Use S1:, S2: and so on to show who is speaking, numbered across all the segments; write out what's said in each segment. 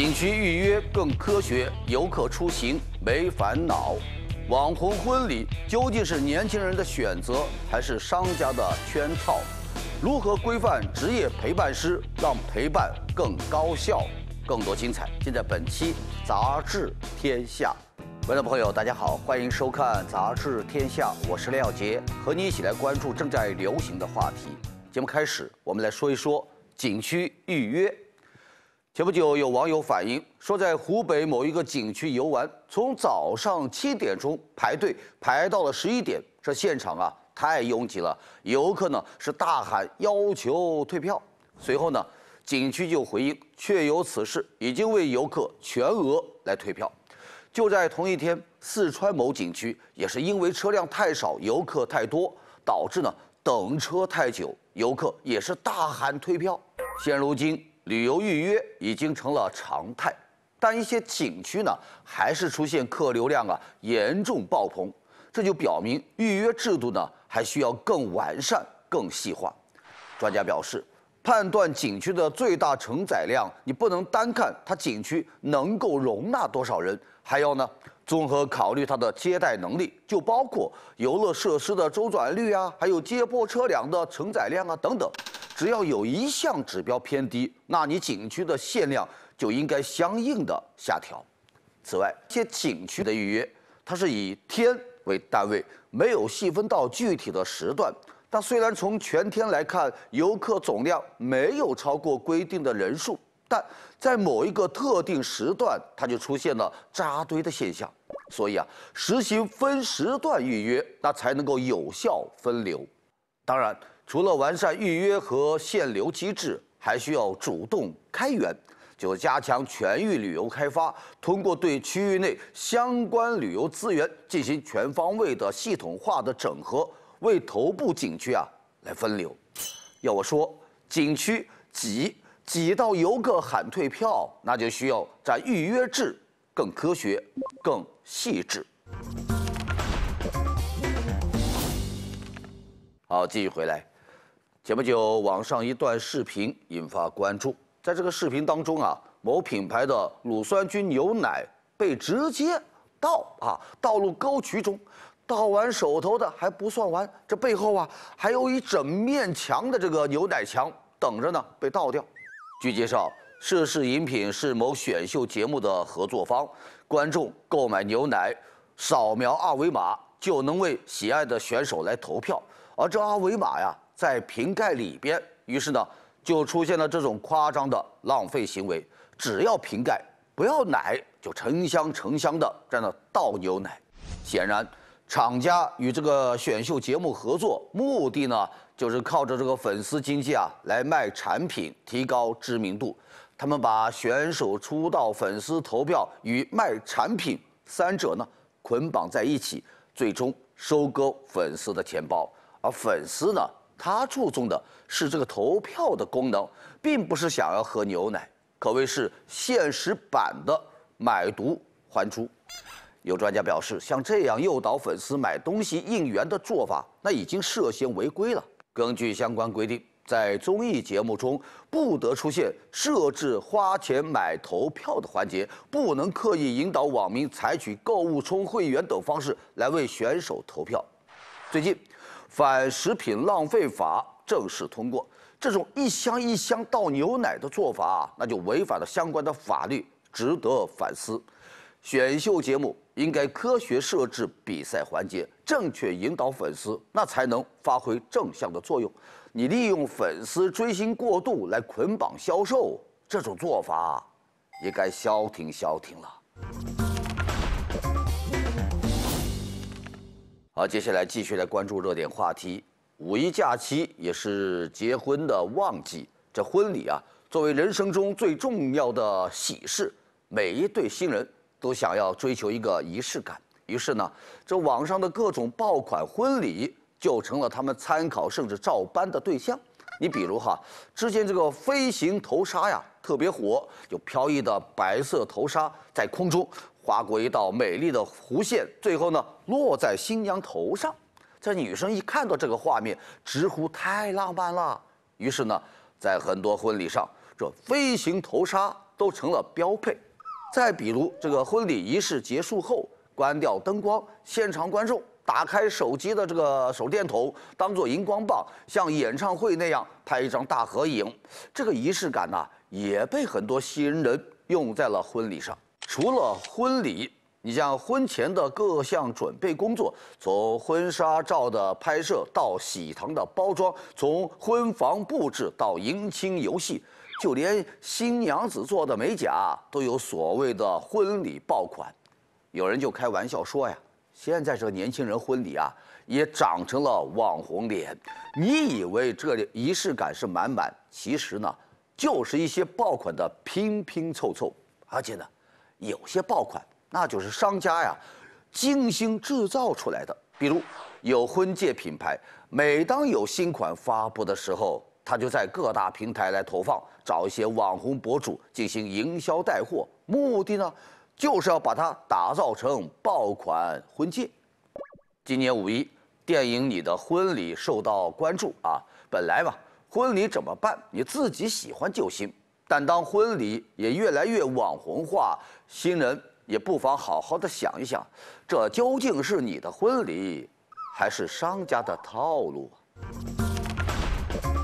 S1: 景区预约更科学，游客出行没烦恼。网红婚礼究竟是年轻人的选择，还是商家的圈套？如何规范职业陪伴师，让陪伴更高效？更多精彩，尽在本期《杂志天下》。观众朋友，大家好，欢迎收看《杂志天下》，我是廖杰，和你一起来关注正在流行的话题。节目开始，我们来说一说景区预约。前不久，有网友反映说，在湖北某一个景区游玩，从早上七点钟排队排到了十一点，这现场啊太拥挤了，游客呢是大喊要求退票。随后呢，景区就回应，确有此事，已经为游客全额来退票。就在同一天，四川某景区也是因为车辆太少、游客太多，导致呢等车太久，游客也是大喊退票。现如今。旅游预约已经成了常态，但一些景区呢还是出现客流量啊严重爆棚，这就表明预约制度呢还需要更完善、更细化。专家表示，判断景区的最大承载量，你不能单看它景区能够容纳多少人，还要呢综合考虑它的接待能力，就包括游乐设施的周转率啊，还有接驳车辆的承载量啊等等。只要有一项指标偏低，那你景区的限量就应该相应的下调。此外，一些景区的预约它是以天为单位，没有细分到具体的时段。它虽然从全天来看，游客总量没有超过规定的人数，但在某一个特定时段，它就出现了扎堆的现象。所以啊，实行分时段预约，那才能够有效分流。当然。除了完善预约和限流机制，还需要主动开源，就加强全域旅游开发，通过对区域内相关旅游资源进行全方位的系统化的整合，为头部景区啊来分流。要我说，景区挤挤到游客喊退票，那就需要在预约制更科学、更细致。好，继续回来。前不久，网上一段视频引发关注。在这个视频当中啊，某品牌的乳酸菌牛奶被直接倒啊倒入沟渠中，倒完手头的还不算完，这背后啊还有一整面墙的这个牛奶墙等着呢被倒掉。据介绍，涉事饮品是某选秀节目的合作方，观众购买牛奶，扫描二维码就能为喜爱的选手来投票。而这二维码呀。在瓶盖里边，于是呢，就出现了这种夸张的浪费行为。只要瓶盖，不要奶，就成箱成箱的这样的倒牛奶。显然，厂家与这个选秀节目合作，目的呢，就是靠着这个粉丝经济啊来卖产品，提高知名度。他们把选手出道、粉丝投票与卖产品三者呢捆绑在一起，最终收割粉丝的钱包。而粉丝呢？他注重的是这个投票的功能，并不是想要喝牛奶，可谓是现实版的买毒还珠。有专家表示，像这样诱导粉丝买东西应援的做法，那已经涉嫌违规了。根据相关规定，在综艺节目中不得出现设置花钱买投票的环节，不能刻意引导网民采取购物充会员等方式来为选手投票。最近。反食品浪费法正式通过，这种一箱一箱倒牛奶的做法，那就违反了相关的法律，值得反思。选秀节目应该科学设置比赛环节，正确引导粉丝，那才能发挥正向的作用。你利用粉丝追星过度来捆绑销售，这种做法也该消停消停了。好，接下来继续来关注热点话题。五一假期也是结婚的旺季，这婚礼啊，作为人生中最重要的喜事，每一对新人都想要追求一个仪式感。于是呢，这网上的各种爆款婚礼就成了他们参考甚至照搬的对象。你比如哈，之前这个飞行头纱呀，特别火，有飘逸的白色头纱在空中。划过一道美丽的弧线，最后呢落在新娘头上。这女生一看到这个画面，直呼太浪漫了。于是呢，在很多婚礼上，这飞行头纱都成了标配。再比如，这个婚礼仪式结束后，关掉灯光，现场观众打开手机的这个手电筒，当做荧光棒，像演唱会那样拍一张大合影。这个仪式感呢，也被很多新人用在了婚礼上。除了婚礼，你像婚前的各项准备工作，从婚纱照的拍摄到喜糖的包装，从婚房布置到迎亲游戏，就连新娘子做的美甲都有所谓的婚礼爆款。有人就开玩笑说呀：“现在这年轻人婚礼啊，也长成了网红脸。你以为这仪式感是满满，其实呢，就是一些爆款的拼拼凑凑，而且呢。”有些爆款，那就是商家呀精心制造出来的。比如有婚戒品牌，每当有新款发布的时候，他就在各大平台来投放，找一些网红博主进行营销带货，目的呢，就是要把它打造成爆款婚戒。今年五一，电影里的婚礼受到关注啊。本来嘛，婚礼怎么办？你自己喜欢就行。但当婚礼也越来越网红化。新人也不妨好好的想一想，这究竟是你的婚礼，还是商家的套路啊？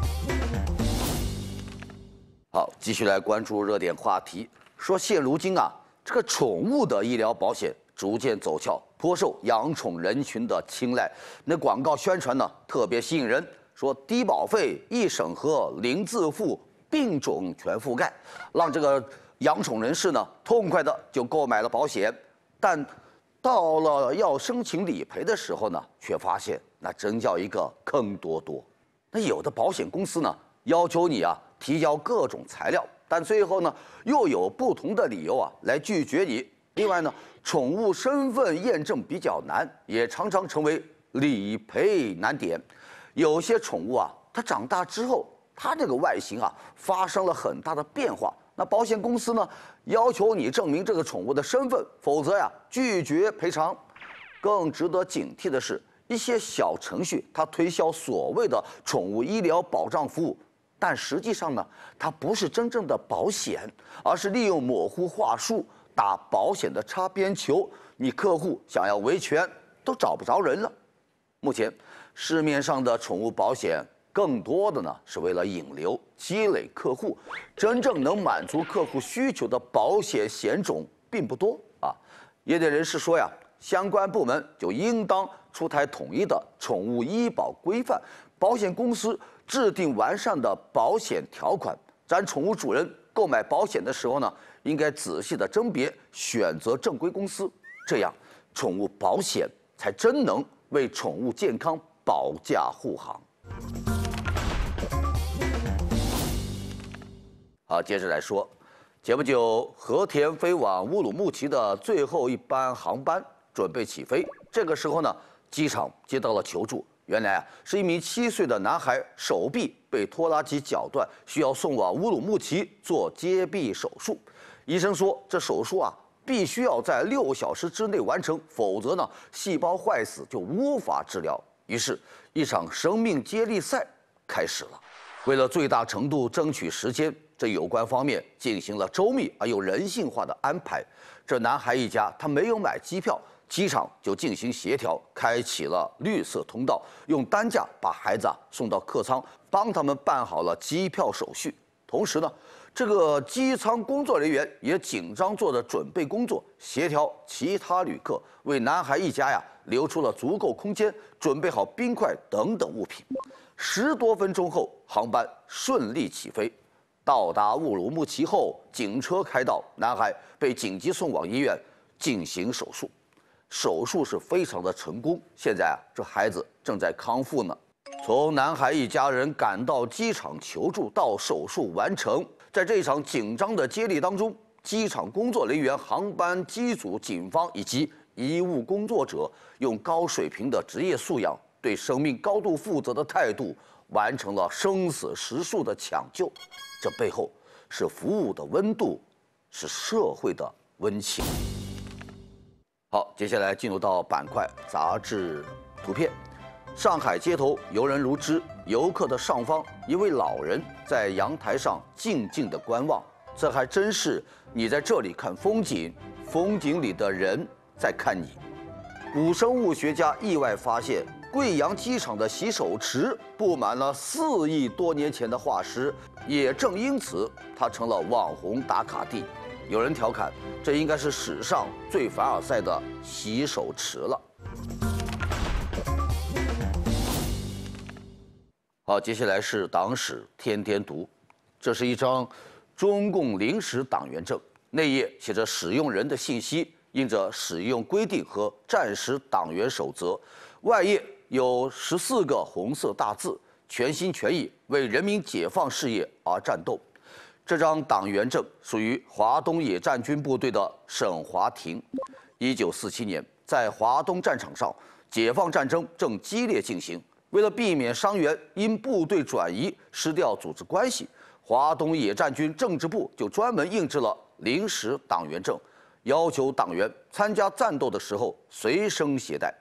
S1: 好，继续来关注热点话题。说现如今啊，这个宠物的医疗保险逐渐走俏，颇受养宠人群的青睐。那广告宣传呢，特别吸引人，说低保费、一审核、零自付、病种全覆盖，让这个。养宠人士呢，痛快的就购买了保险，但到了要申请理赔的时候呢，却发现那真叫一个坑多多。那有的保险公司呢，要求你啊提交各种材料，但最后呢又有不同的理由啊来拒绝你。另外呢，宠物身份验证比较难，也常常成为理赔难点。有些宠物啊，它长大之后，它这个外形啊发生了很大的变化。那保险公司呢？要求你证明这个宠物的身份，否则呀，拒绝赔偿。更值得警惕的是，一些小程序它推销所谓的宠物医疗保障服务，但实际上呢，它不是真正的保险，而是利用模糊话术打保险的擦边球。你客户想要维权都找不着人了。目前，市面上的宠物保险。更多的呢是为了引流、积累客户。真正能满足客户需求的保险险种并不多啊。业内人士说呀，相关部门就应当出台统一的宠物医保规范，保险公司制定完善的保险条款。咱宠物主人购买保险的时候呢，应该仔细的甄别，选择正规公司，这样宠物保险才真能为宠物健康保驾护航。好，接着来说，前不久和田飞往乌鲁木齐的最后一班航班准备起飞，这个时候呢，机场接到了求助，原来啊是一名七岁的男孩手臂被拖拉机绞断，需要送往乌鲁木齐做接臂手术，医生说这手术啊必须要在六小时之内完成，否则呢细胞坏死就无法治疗。于是，一场生命接力赛开始了，为了最大程度争取时间。这有关方面进行了周密而又人性化的安排。这男孩一家他没有买机票，机场就进行协调，开启了绿色通道，用担架把孩子啊、送到客舱，帮他们办好了机票手续。同时呢，这个机舱工作人员也紧张做着准备工作，协调其他旅客，为男孩一家呀留出了足够空间，准备好冰块等等物品。十多分钟后，航班顺利起飞。到达乌鲁木齐后，警车开到，男孩被紧急送往医院进行手术，手术是非常的成功。现在啊，这孩子正在康复呢。从男孩一家人赶到机场求助到手术完成，在这场紧张的接力当中，机场工作人员、航班机组、警方以及医务工作者用高水平的职业素养、对生命高度负责的态度。完成了生死时速的抢救，这背后是服务的温度，是社会的温情。好，接下来进入到板块杂志图片，上海街头游人如织，游客的上方，一位老人在阳台上静静的观望，这还真是你在这里看风景，风景里的人在看你。古生物学家意外发现。贵阳机场的洗手池布满了四亿多年前的化石，也正因此，它成了网红打卡地。有人调侃，这应该是史上最凡尔赛的洗手池了。好，接下来是党史天天读。这是一张中共临时党员证，内页写着使用人的信息，印着使用规定和战时党员守则，外页。有十四个红色大字，全心全意为人民解放事业而战斗。这张党员证属于华东野战军部队的沈华亭。一九四七年，在华东战场上，解放战争正激烈进行。为了避免伤员因部队转移失掉组织关系，华东野战军政治部就专门印制了临时党员证，要求党员参加战斗的时候随身携带。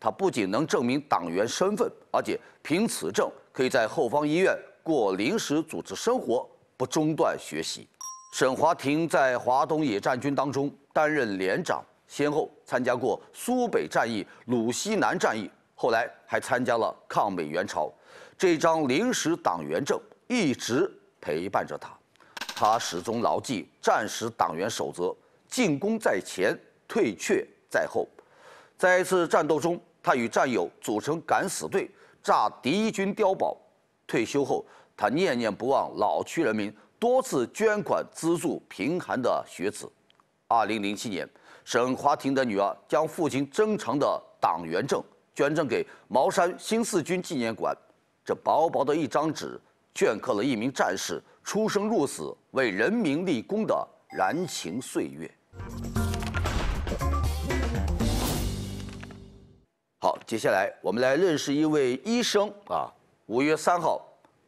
S1: 他不仅能证明党员身份，而且凭此证可以在后方医院过临时组织生活，不中断学习。沈华庭在华东野战军当中担任连长，先后参加过苏北战役、鲁西南战役，后来还参加了抗美援朝。这张临时党员证一直陪伴着他，他始终牢记战时党员守则：进攻在前，退却在后。在一次战斗中，他与战友组成敢死队炸敌军碉堡。退休后，他念念不忘老区人民，多次捐款资助贫寒的学子。二零零七年，沈华庭的女儿将父亲珍藏的党员证捐赠给茅山新四军纪念馆。这薄薄的一张纸，镌刻了一名战士出生入死、为人民立功的燃情岁月。接下来，我们来认识一位医生啊。五月三号，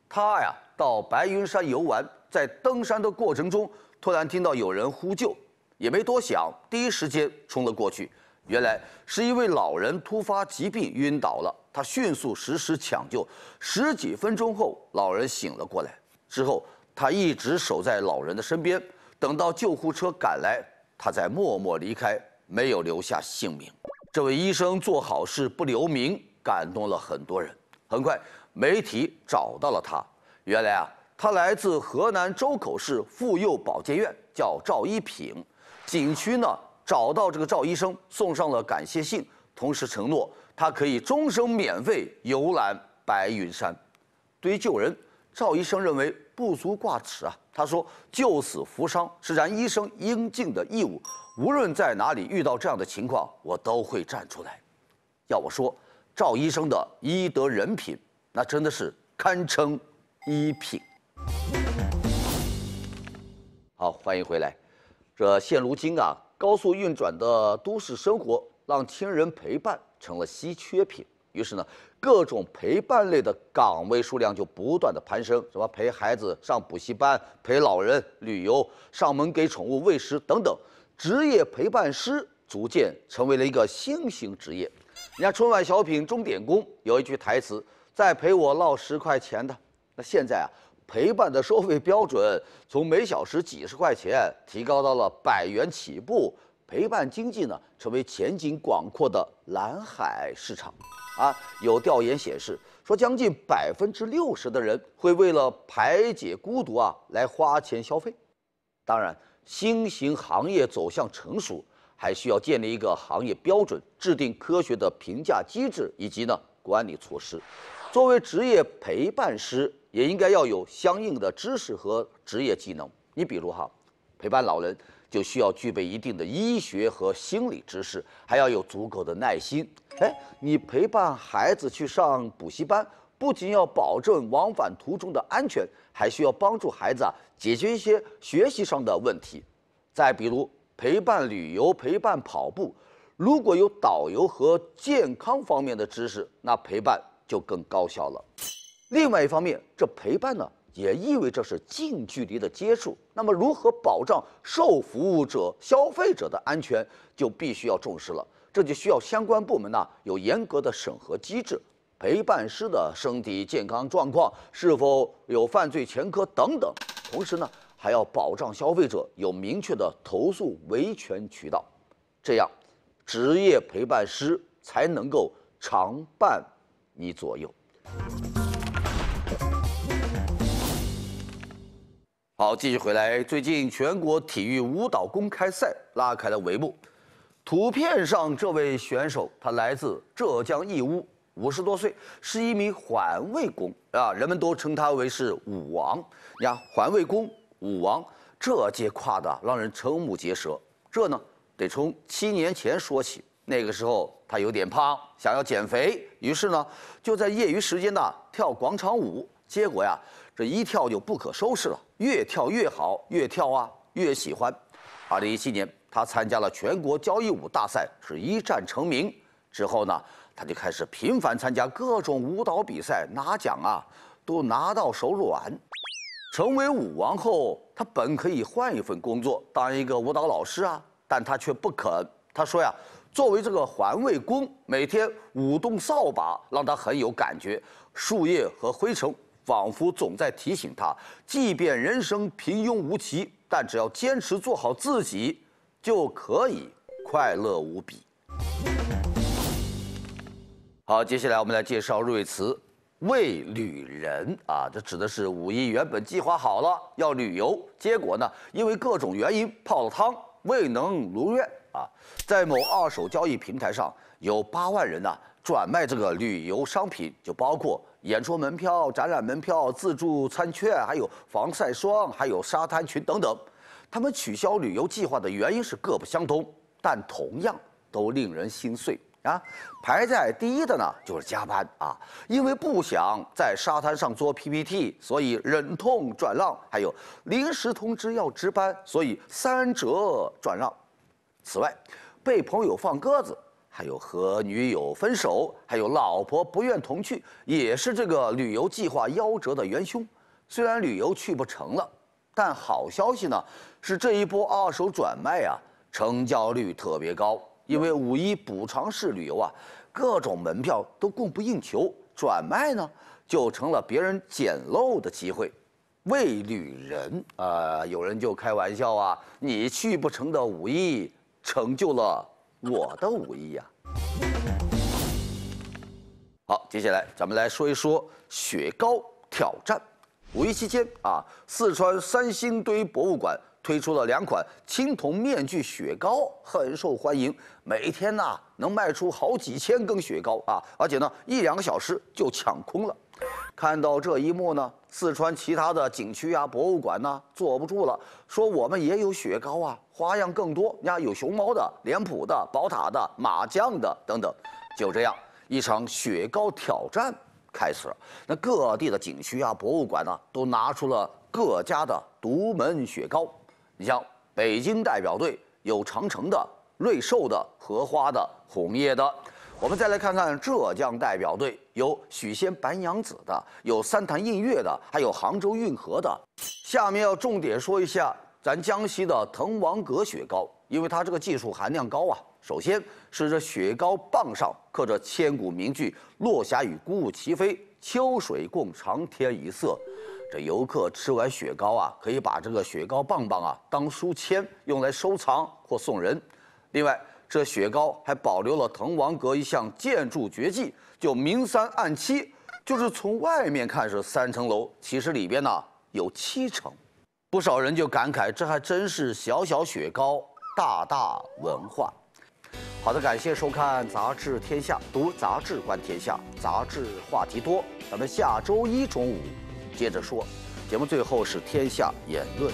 S1: 他呀到白云山游玩，在登山的过程中，突然听到有人呼救，也没多想，第一时间冲了过去。原来是一位老人突发疾病晕倒了，他迅速实施抢救，十几分钟后老人醒了过来。之后，他一直守在老人的身边，等到救护车赶来，他才默默离开，没有留下姓名。这位医生做好事不留名，感动了很多人。很快，媒体找到了他。原来啊，他来自河南周口市妇幼保健院，叫赵一平。景区呢找到这个赵医生，送上了感谢信，同时承诺他可以终生免费游览白云山。对于救人，赵医生认为。不足挂齿啊！他说：“救死扶伤是咱医生应尽的义务，无论在哪里遇到这样的情况，我都会站出来。”要我说，赵医生的医德人品，那真的是堪称一品。好，欢迎回来。这现如今啊，高速运转的都市生活，让亲人陪伴成了稀缺品。于是呢，各种陪伴类的岗位数量就不断的攀升，什么陪孩子上补习班、陪老人旅游、上门给宠物喂食等等，职业陪伴师逐渐成为了一个新型职业。你看春晚小品《钟点工》有一句台词：“再陪我唠十块钱的。”那现在啊，陪伴的收费标准从每小时几十块钱提高到了百元起步。陪伴经济呢，成为前景广阔的蓝海市场，啊，有调研显示说，将近百分之六十的人会为了排解孤独啊，来花钱消费。当然，新型行业走向成熟，还需要建立一个行业标准，制定科学的评价机制以及呢管理措施。作为职业陪伴师，也应该要有相应的知识和职业技能。你比如哈，陪伴老人。就需要具备一定的医学和心理知识，还要有足够的耐心。哎，你陪伴孩子去上补习班，不仅要保证往返途中的安全，还需要帮助孩子啊解决一些学习上的问题。再比如陪伴旅游、陪伴跑步，如果有导游和健康方面的知识，那陪伴就更高效了。另外一方面，这陪伴呢？也意味着是近距离的接触，那么如何保障受服务者、消费者的安全，就必须要重视了。这就需要相关部门呢有严格的审核机制，陪伴师的身体健康状况是否有犯罪前科等等。同时呢，还要保障消费者有明确的投诉维权渠道，这样职业陪伴师才能够常伴你左右。好，继续回来。最近全国体育舞蹈公开赛拉开了帷幕，图片上这位选手，他来自浙江义乌，五十多岁，是一名环卫工啊，人们都称他为是“舞王”。你看，环卫工舞王，这届跨的让人瞠目结舌。这呢，得从七年前说起。那个时候他有点胖，想要减肥，于是呢，就在业余时间呢跳广场舞。结果呀。这一跳就不可收拾了，越跳越好，越跳啊越喜欢。二零一七年，他参加了全国交谊舞大赛，是一战成名。之后呢，他就开始频繁参加各种舞蹈比赛，拿奖啊都拿到手软。成为舞王后，他本可以换一份工作，当一个舞蹈老师啊，但他却不肯。他说呀，作为这个环卫工，每天舞动扫把，让他很有感觉，树叶和灰尘。仿佛总在提醒他，即便人生平庸无奇，但只要坚持做好自己，就可以快乐无比。好，接下来我们来介绍瑞慈为旅人啊，这指的是五一原本计划好了要旅游，结果呢，因为各种原因泡了汤，未能如愿啊。在某二手交易平台上，有八万人呢转卖这个旅游商品，就包括。演出门票、展览门票、自助餐券，还有防晒霜、还有沙滩裙等等，他们取消旅游计划的原因是各不相同，但同样都令人心碎啊！排在第一的呢，就是加班啊，因为不想在沙滩上做 PPT，所以忍痛转让；还有临时通知要值班，所以三折转让。此外，被朋友放鸽子。还有和女友分手，还有老婆不愿同去，也是这个旅游计划夭折的元凶。虽然旅游去不成了，但好消息呢是这一波二手转卖啊，成交率特别高。因为五一补偿式旅游啊，各种门票都供不应求，转卖呢就成了别人捡漏的机会。为旅人啊，有人就开玩笑啊，你去不成的五一，成就了。我的五一呀，好，接下来咱们来说一说雪糕挑战。五一期间啊，四川三星堆博物馆推出了两款青铜面具雪糕，很受欢迎，每天呢能卖出好几千根雪糕啊，而且呢一两个小时就抢空了。看到这一幕呢，四川其他的景区啊、博物馆呐坐不住了，说我们也有雪糕啊，花样更多。你看有熊猫的、脸谱的、宝塔的、麻将的等等。就这样，一场雪糕挑战开始了。那各地的景区啊、博物馆呢，都拿出了各家的独门雪糕。你像北京代表队有长城的、瑞兽的、荷花的、红叶的。我们再来看看浙江代表队，有许仙白娘子的，有三潭印月的，还有杭州运河的。下面要重点说一下咱江西的滕王阁雪糕，因为它这个技术含量高啊。首先是这雪糕棒上刻着千古名句“落霞与孤鹜齐飞，秋水共长天一色”。这游客吃完雪糕啊，可以把这个雪糕棒棒啊当书签用来收藏或送人。另外，这雪糕还保留了滕王阁一项建筑绝技，就明三暗七，就是从外面看是三层楼，其实里边呢有七层。不少人就感慨，这还真是小小雪糕，大大文化。好的，感谢收看《杂志天下》，读杂志，观天下，杂志话题多。咱们下周一中午接着说。节目最后是天下言论。